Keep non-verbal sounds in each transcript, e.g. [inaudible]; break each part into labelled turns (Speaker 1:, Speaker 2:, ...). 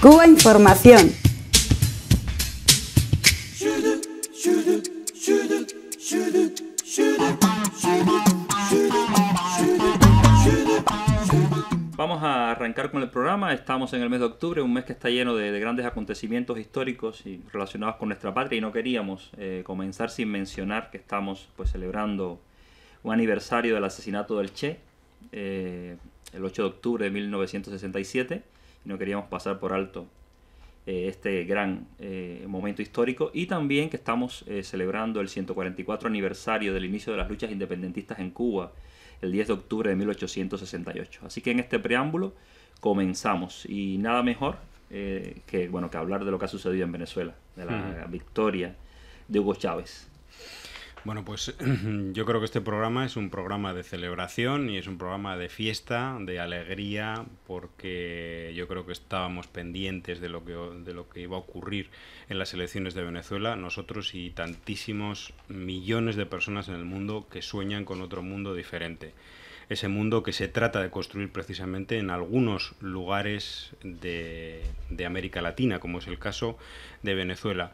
Speaker 1: Cuba Información. Vamos a arrancar con el programa. Estamos en el mes de octubre, un mes que está lleno de, grandes acontecimientos históricos y relacionados con nuestra patria y no queríamos eh, comenzar sin mencionar que estamos pues celebrando un aniversario del asesinato del Che, eh, el 8 de octubre de 1967 no queríamos pasar por alto eh, este gran eh, momento histórico y también que estamos eh, celebrando el 144 aniversario del inicio de las luchas independentistas en Cuba el 10 de octubre de 1868. Así que en este preámbulo comenzamos y nada mejor que bueno que hablar de lo que ha sucedido en Venezuela, de la victoria de Hugo Chávez. Bueno, pues [clears throat] yo creo que este programa es un programa de celebración y es un programa de fiesta, de alegría, porque yo creo que estábamos pendientes de lo que, de lo que iba a ocurrir en las elecciones de Venezuela, nosotros y tantísimos millones de personas en el mundo que sueñan con otro mundo diferente. Ese mundo que se trata de construir precisamente en algunos lugares de, de América Latina, como es el caso de Venezuela.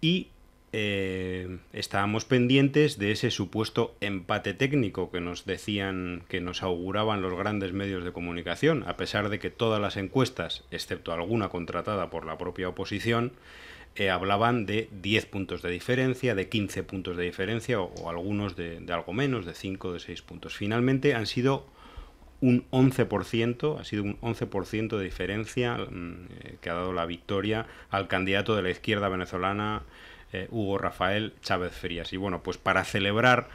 Speaker 1: Y eh, estábamos pendientes de ese supuesto empate técnico que nos decían, que nos auguraban los grandes medios de comunicación, a pesar de que todas las encuestas, excepto alguna contratada por la propia oposición, eh, hablaban de 10 puntos de diferencia, de 15 puntos de diferencia o, algunos de, algo menos, de 5 de 6 puntos. Finalmente han sido un 11%, ha sido un 11% de diferencia mm, eh, que ha dado la victoria al candidato de la izquierda venezolana eh, Hugo Rafael Chávez Frías. Y bueno, pues para celebrar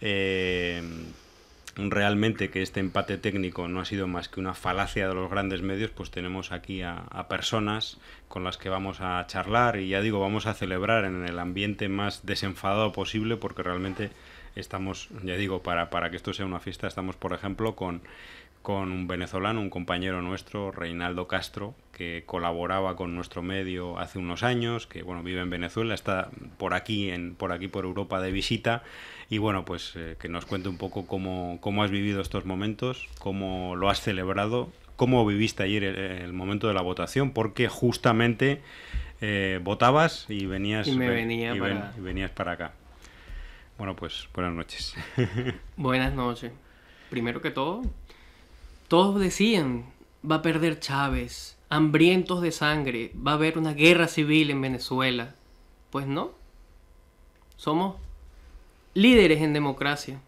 Speaker 1: eh, realmente que este empate técnico no ha sido más que una falacia de los grandes medios, pues tenemos aquí a, personas con las que vamos a charlar y ya digo, vamos a celebrar en el ambiente más desenfadado posible porque realmente estamos, ya digo, para, para que esto sea una fiesta, estamos por ejemplo con con un venezolano, un compañero nuestro, Reinaldo Castro, que colaboraba con nuestro medio hace unos años, que bueno, vive en Venezuela, está por aquí, en, por aquí por Europa de visita, y bueno, pues eh, que nos cuente un poco cómo, cómo, has vivido estos momentos, cómo lo has celebrado, cómo viviste ayer el, momento de la votación, porque justamente eh, votabas y venías, venía para... y venías para acá. Bueno, pues buenas noches. [laughs]
Speaker 2: buenas noches. Primero que todo, todos decían, va a perder Chávez, hambrientos de sangre, va a haber una guerra civil en Venezuela. Pues no. Somos líderes en democracia.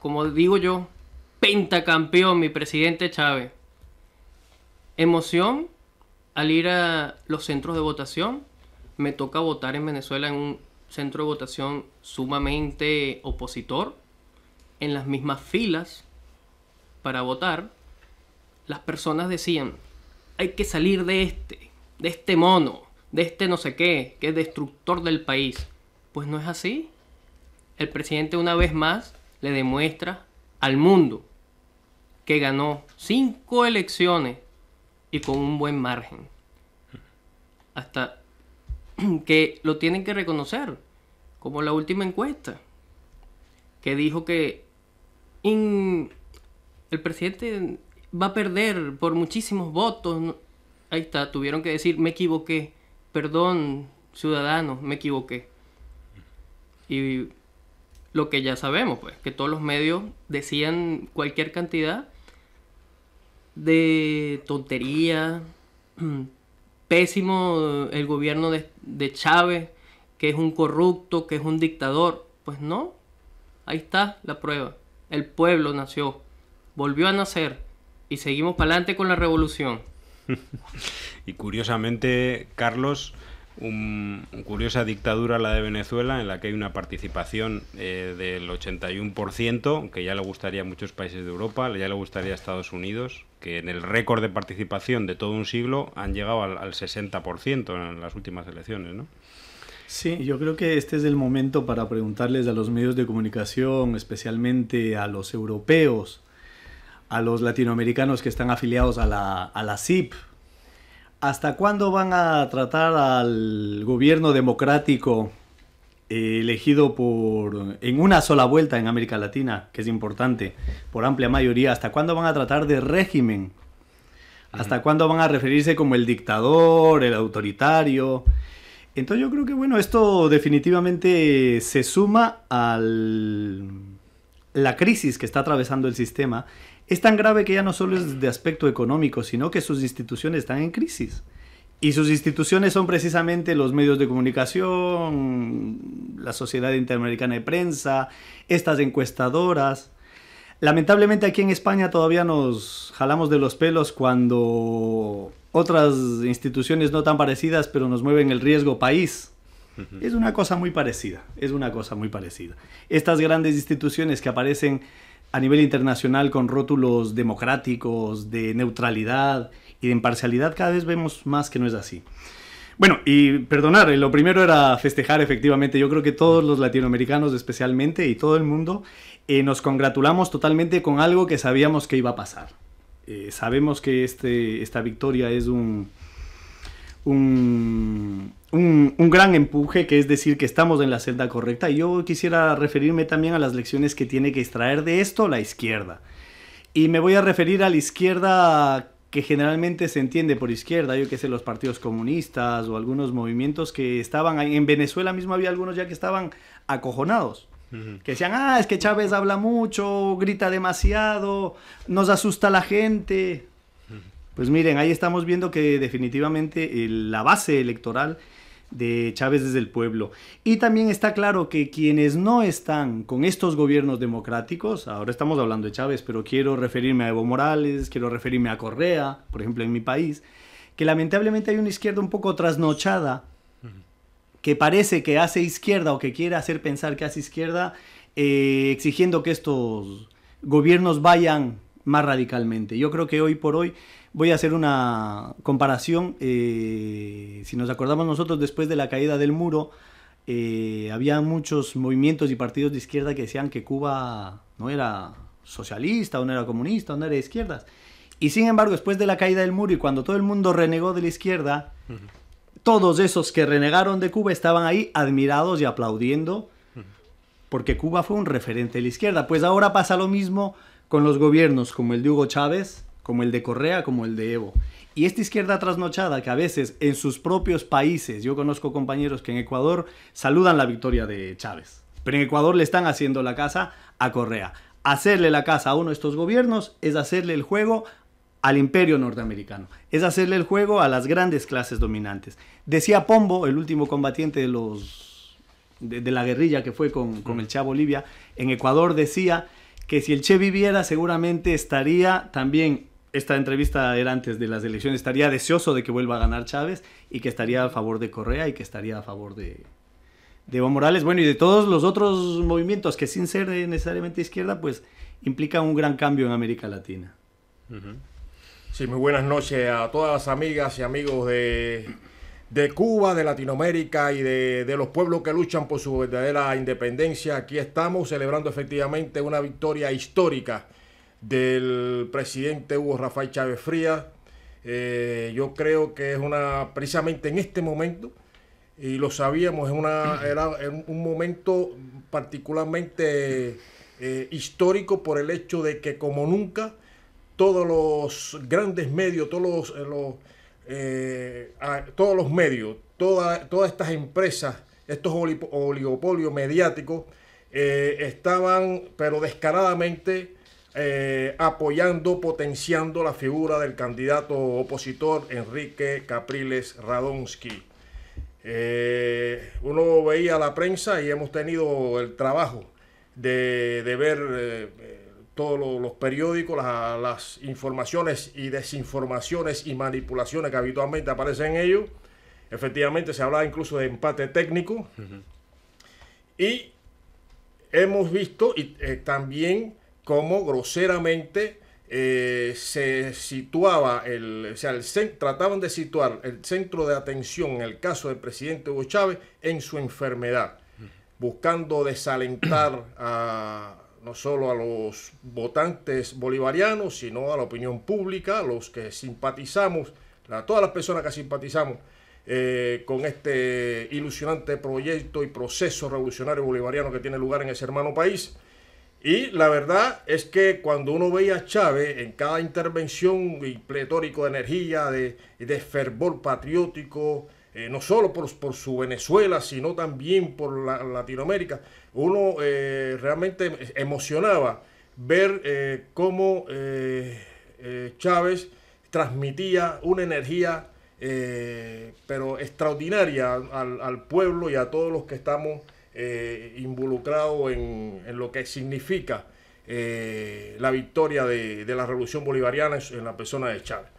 Speaker 2: Como digo yo, pentacampeón mi presidente Chávez. Emoción al ir a los centros de votación. Me toca votar en Venezuela en un centro de votación sumamente opositor, en las mismas filas para votar, las personas decían, hay que salir de este, de este mono, de este no sé qué, que es destructor del país. Pues no es así. El presidente una vez más le demuestra al mundo que ganó cinco elecciones y con un buen margen. Hasta [clears throat] que lo tienen que reconocer, como la última encuesta, que dijo que in, el presidente va a perder por muchísimos votos. Ahí está, tuvieron que decir, me equivoqué, perdón, ciudadano, me equivoqué. Y lo que ya sabemos, pues, que todos los medios decían cualquier cantidad de tontería, [clears throat] pésimo el gobierno de Chávez, que es un corrupto, que es un dictador. Pues no, ahí está la prueba. El pueblo nació volvió a nacer y seguimos para adelante con la revolución. [laughs]
Speaker 1: y curiosamente, Carlos, una curiosa dictadura la de Venezuela, en la que hay una participación eh, del 81%, que ya le gustaría a muchos países de Europa, ya le gustaría a Estados Unidos, que en el récord de participación de todo un siglo han llegado al, al 60% en las últimas elecciones, ¿no?
Speaker 3: Sí, yo creo que este es el momento para preguntarles a los medios de comunicación, especialmente a los europeos, a los latinoamericanos que están afiliados a la, a la CIP. ¿Hasta cuándo van a tratar al gobierno democrático eh, elegido por en una sola vuelta en América Latina, que es importante, por amplia mayoría? ¿Hasta cuándo van a tratar de régimen? ¿Hasta cuándo van a referirse como el dictador, el autoritario? Entonces yo creo que bueno, esto definitivamente se suma a la crisis que está atravesando el sistema es tan grave que ya no solo es de aspecto económico, sino que sus instituciones están en crisis. Y sus instituciones son precisamente los medios de comunicación, la Sociedad Interamericana de Prensa, estas encuestadoras. Lamentablemente aquí en España todavía nos jalamos de los pelos cuando otras instituciones no tan parecidas, pero nos mueven el riesgo país. Es una cosa muy parecida, es una cosa muy parecida. Estas grandes instituciones que aparecen a nivel internacional con rótulos democráticos, de neutralidad y de imparcialidad, cada vez vemos más que no es así. Bueno, y perdonar, eh, lo primero era festejar efectivamente. Yo creo que todos los latinoamericanos especialmente y todo el mundo eh, nos congratulamos totalmente con algo que sabíamos que iba a pasar. Eh, sabemos que este, esta victoria es un, un, gran empuje, que es decir que estamos en la celda correcta. Y yo quisiera referirme también a las lecciones que tiene que extraer de esto la izquierda. Y me voy a referir a la izquierda que generalmente se entiende por izquierda, yo que sé, los partidos comunistas o algunos movimientos que estaban, en Venezuela mismo había algunos ya que estaban acojonados. Que decían, ah, es que Chávez habla mucho, grita demasiado, nos asusta la gente. Pues miren, ahí estamos viendo que definitivamente eh, la base electoral de Chávez es el pueblo. Y también está claro que quienes no están con estos gobiernos democráticos, ahora estamos hablando de Chávez, pero quiero referirme a Evo Morales, quiero referirme a Correa, por ejemplo, en mi país, que lamentablemente hay una izquierda un poco trasnochada, que parece que hace izquierda o que quiere hacer pensar que hace izquierda, eh, exigiendo que estos gobiernos vayan más radicalmente. Yo creo que hoy por hoy voy a hacer una comparación. Eh, si nos acordamos nosotros, después de la caída del muro, eh, había muchos movimientos y partidos de izquierda que decían que Cuba no era socialista, no era comunista, no era de izquierdas. Y sin embargo, después de la caída del muro y cuando todo el mundo renegó de la izquierda, todos esos que renegaron de Cuba estaban ahí admirados y aplaudiendo, porque Cuba fue un referente de la izquierda. Pues ahora pasa lo mismo con los gobiernos como el de Hugo Chávez, como el de Correa, como el de Evo. Y esta izquierda trasnochada que a veces en sus propios países, yo conozco compañeros que en Ecuador saludan la victoria de Chávez, pero en Ecuador le están haciendo la casa a Correa. Hacerle la casa a uno de estos gobiernos es hacerle el juego al imperio norteamericano, es hacerle el juego a las grandes clases dominantes. Decía Pombo, el último combatiente de los de, la guerrilla que fue con, mm. el Chá Bolivia, en Ecuador decía que si el Che viviera seguramente estaría también, esta entrevista era antes de las elecciones, estaría deseoso de que vuelva a ganar Chávez y que estaría a favor de Correa y que estaría a favor de, Evo Morales, bueno, y de todos los otros movimientos que sin ser necesariamente izquierda, pues implica un gran cambio en América Latina.
Speaker 4: Sí, muy buenas noches a todas las amigas y amigos de de Cuba, de Latinoamérica y de, los pueblos que luchan por su verdadera independencia. Aquí estamos celebrando efectivamente una victoria histórica del presidente Hugo Rafael Chávez Frías. Eh, yo creo que es una, precisamente en este momento, y lo sabíamos, es una, era un momento particularmente eh, histórico por el hecho de que como nunca todos los grandes medios, todos los eh, eh, todos los medios, todas estas empresas, estos oligopolios mediáticos, eh, estaban, pero descaradamente, eh, apoyando, potenciando la figura del candidato opositor Enrique Capriles Radonsky. uno veía la prensa y hemos tenido el trabajo de, ver todos los, periódicos, las, informaciones y desinformaciones y manipulaciones que habitualmente aparecen en ellos. Efectivamente, se hablaba incluso de empate técnico. Y hemos visto y, eh, también cómo groseramente eh, se situaba, el, o sea, trataban de situar el centro de atención en el caso del presidente Hugo Chávez en su enfermedad, buscando desalentar a no solo a los votantes bolivarianos, sino a la opinión pública, a los que simpatizamos, a todas las personas que simpatizamos eh, con este ilusionante proyecto y proceso revolucionario bolivariano que tiene lugar en ese hermano país. Y la verdad es que cuando uno veía a Chávez en cada intervención y pletórico de energía, de, de fervor patriótico, eh, no solo por, por, su Venezuela, sino también por la, Latinoamérica, uno eh, realmente emocionaba ver eh, cómo Chávez transmitía una energía, pero extraordinaria al, pueblo y a todos los que estamos involucrados en, lo que significa la victoria de la revolución bolivariana en la persona de Chávez.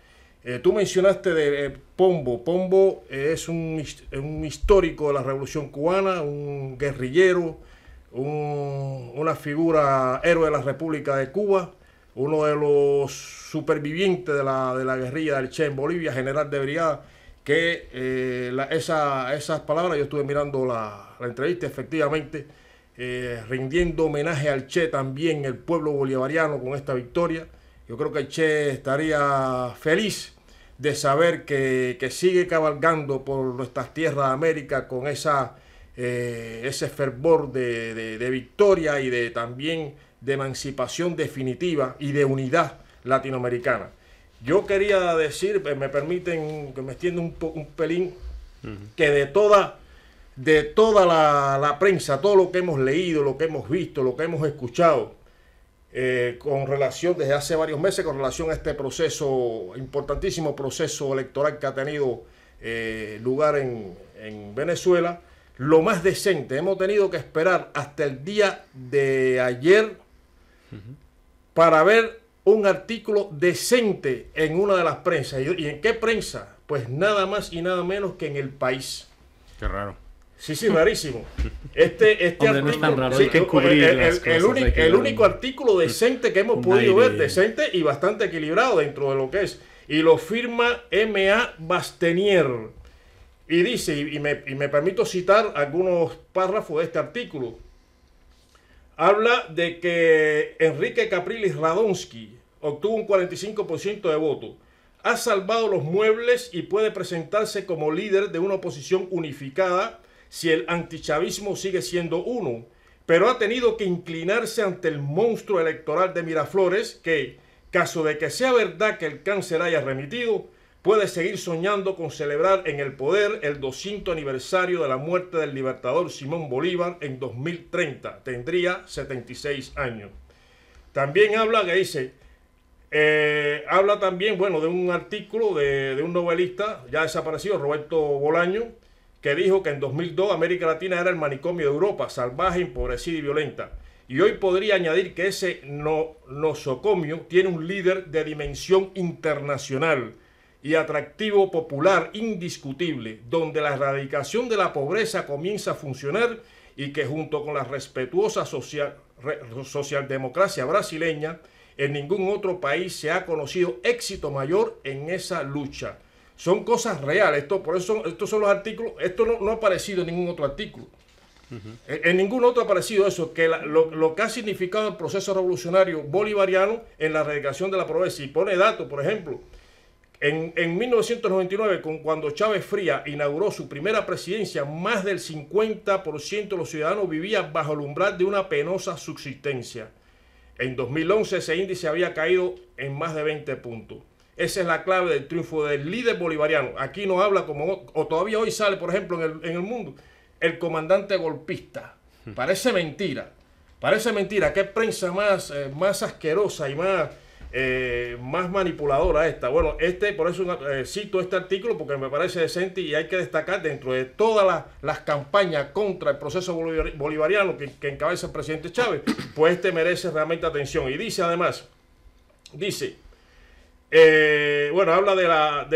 Speaker 4: Eh, tú mencionaste de eh, Pombo. Pombo es un, histórico de la Revolución Cubana, un guerrillero, una figura héroe de la República de Cuba, uno de los supervivientes de la, guerrilla del Che en Bolivia, general de brigada, que eh, esas palabras, yo estuve mirando la, la entrevista, efectivamente, rindiendo homenaje al Che también, el pueblo bolivariano con esta victoria. Yo creo que el Che estaría feliz de saber que, sigue cabalgando por nuestras tierras de América con esa, eh, ese fervor de, victoria y de también de emancipación definitiva y de unidad latinoamericana. Yo quería decir, eh, me permiten que me extienda un, un, pelín, que de toda, de toda la, la prensa, todo lo que hemos leído, lo que hemos visto, lo que hemos escuchado, eh, con relación, desde hace varios meses, con relación a este proceso, importantísimo proceso electoral que ha tenido eh, lugar en, Venezuela. Lo más decente, hemos tenido que esperar hasta el día de ayer para ver un artículo decente en una de las prensas. ¿Y en qué prensa? Pues nada más y nada menos que en el país. Qué raro. Sí, sí, rarísimo. Este, este artículo, es el, único artículo decente que hemos podido ver, decente y bastante equilibrado dentro de lo que es. Y lo firma M.A. Bastenier. Y dice, y me, y me permito citar algunos párrafos de este artículo. Habla de que Enrique Capriles Radonsky obtuvo un 45% de voto. Ha salvado los muebles y puede presentarse como líder de una oposición unificada si el antichavismo sigue siendo uno, pero ha tenido que inclinarse ante el monstruo electoral de Miraflores que, caso de que sea verdad que el cáncer haya remitido, puede seguir soñando con celebrar en el poder el 200 aniversario de la muerte del libertador Simón Bolívar en 2030. Tendría 76 años. También habla que dice, eh, habla también, bueno, de un artículo de, de un novelista ya desaparecido, Roberto Bolaño, que dijo que en 2002 América Latina era el manicomio de Europa, salvaje, empobrecida y violenta. Y hoy podría añadir que ese no, nosocomio tiene un líder de dimensión internacional y atractivo popular indiscutible, donde la erradicación de la pobreza comienza a funcionar y que junto con la respetuosa social, socialdemocracia brasileña, en ningún otro país se ha conocido éxito mayor en esa lucha son cosas reales. Esto, por eso estos son los artículos. Esto no, ha aparecido en ningún otro artículo. en, ningún otro ha aparecido eso, que lo, que ha significado el proceso revolucionario bolivariano en la erradicación de la pobreza. Y pone datos, por ejemplo, en, 1999, cuando Chávez Fría inauguró su primera presidencia, más del 50% de los ciudadanos vivían bajo el umbral de una penosa subsistencia. En 2011 ese índice había caído en más de 20 puntos. Esa es la clave del triunfo del líder bolivariano. Aquí no habla como, o todavía hoy sale, por ejemplo, en el, mundo, el comandante golpista. Hmm. Parece mentira. Parece mentira. Qué prensa más, eh, más asquerosa y más, eh, más manipuladora esta. Bueno, este, por eso eh, cito este artículo porque me parece decente y hay que destacar dentro de todas las, campañas contra el proceso bolivariano que, que encabeza el presidente Chávez, pues este merece realmente atención. Y dice además, dice eh, bueno, habla de la,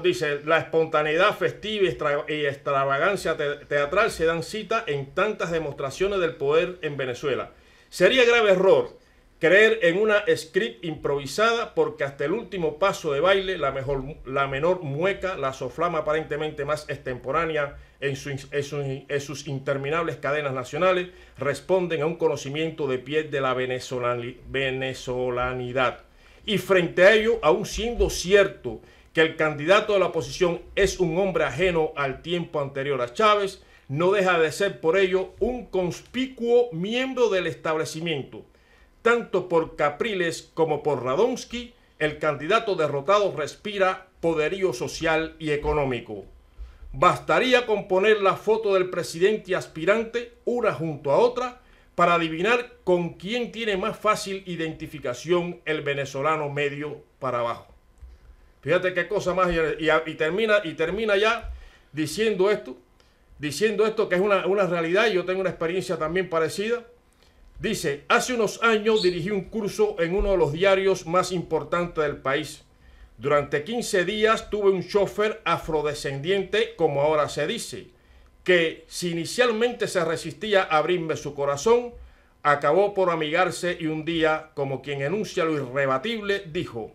Speaker 4: dice, la espontaneidad festiva y, extravagancia teatral se dan cita en tantas demostraciones del poder en Venezuela. Sería grave error creer en una script improvisada porque hasta el último paso de baile, la, mejor, la menor mueca, la soflama aparentemente más extemporánea en, en sus interminables cadenas nacionales, responden a un conocimiento de pie de la venezolanidad y frente a ello, aún siendo cierto que el candidato de la oposición es un hombre ajeno al tiempo anterior a Chávez, no deja de ser por ello un conspicuo miembro del establecimiento. Tanto por Capriles como por Radonsky, el candidato derrotado respira poderío social y económico. Bastaría con poner la foto del presidente aspirante una junto a otra para adivinar con quién tiene más fácil identificación el venezolano medio para abajo. Fíjate qué cosa más. Y, termina, y termina ya diciendo esto, diciendo esto que es una, una realidad. Yo tengo una experiencia también parecida. Dice, hace unos años dirigí un curso en uno de los diarios más importantes del país. Durante 15 días tuve un chofer afrodescendiente, como ahora se dice, que si inicialmente se resistía a abrirme su corazón, acabó por amigarse y un día, como quien enuncia lo irrebatible, dijo,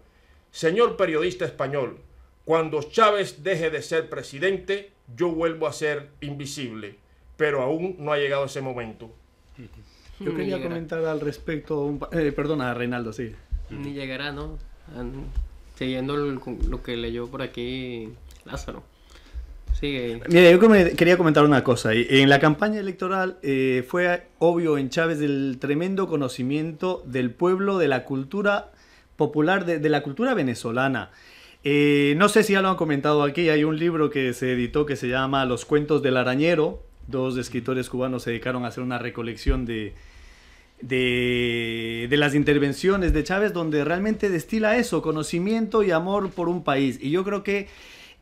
Speaker 4: Señor periodista español, cuando Chávez deje de ser presidente, yo vuelvo a ser invisible, pero aún no ha llegado ese momento.
Speaker 2: Yo quería
Speaker 3: comentar al respecto, eh, perdona, Reinaldo, sí.
Speaker 2: Ni llegará, ¿no? Siguiendo lo que leyó por aquí Lázaro. Mire,
Speaker 3: yo quería comentar una cosa. En la campaña electoral eh, fue obvio en Chávez el tremendo conocimiento del pueblo, de la cultura popular, de, la cultura venezolana. Eh, no sé si ya lo han comentado aquí, hay un libro que se editó que se llama Los cuentos del arañero. Dos escritores cubanos se dedicaron a hacer una recolección de, de, de, las intervenciones de Chávez donde realmente destila eso, conocimiento y amor por un país. Y yo creo que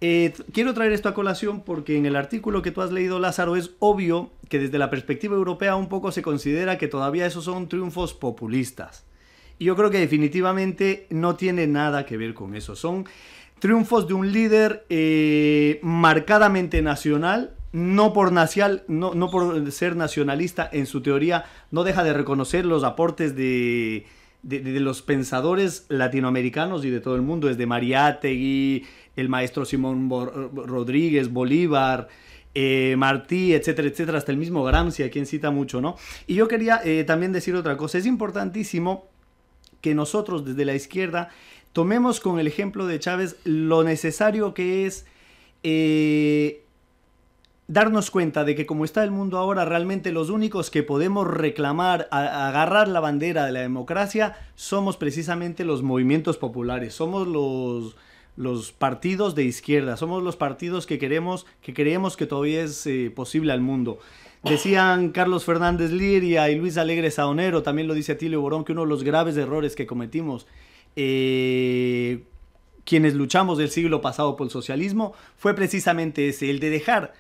Speaker 3: eh, quiero traer esto a colación porque en el artículo que tú has leído, Lázaro, es obvio que desde la perspectiva europea un poco se considera que todavía esos son triunfos populistas. Y yo creo que definitivamente no tiene nada que ver con eso. Son triunfos de un líder eh, marcadamente nacional, no por, no, no por ser nacionalista en su teoría, no deja de reconocer los aportes de, de, los pensadores latinoamericanos y de todo el mundo, desde Mariátegui, el maestro Simón Rodríguez, Bolívar, eh, Martí, etcétera, etcétera, hasta el mismo Gramsci, a quien cita mucho, ¿no? Y yo quería eh, también decir otra cosa, es importantísimo que nosotros desde la izquierda tomemos con el ejemplo de Chávez lo necesario que es eh, darnos cuenta de que como está el mundo ahora, realmente los únicos que podemos reclamar, agarrar la bandera de la democracia, somos precisamente los movimientos populares, somos los los partidos de izquierda, somos los partidos que queremos, que creemos que todavía es eh, posible al mundo. Decían Carlos Fernández Liria y Luis Alegre Saonero, también lo dice Atilio Borón, que uno de los graves errores que cometimos eh, quienes luchamos del siglo pasado por el socialismo fue precisamente ese, el de dejar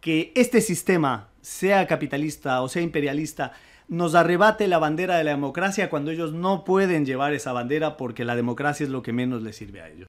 Speaker 3: que este sistema, sea capitalista o sea imperialista, nos arrebate la bandera de la democracia cuando ellos no pueden llevar esa bandera porque la democracia es lo que menos les sirve a ellos.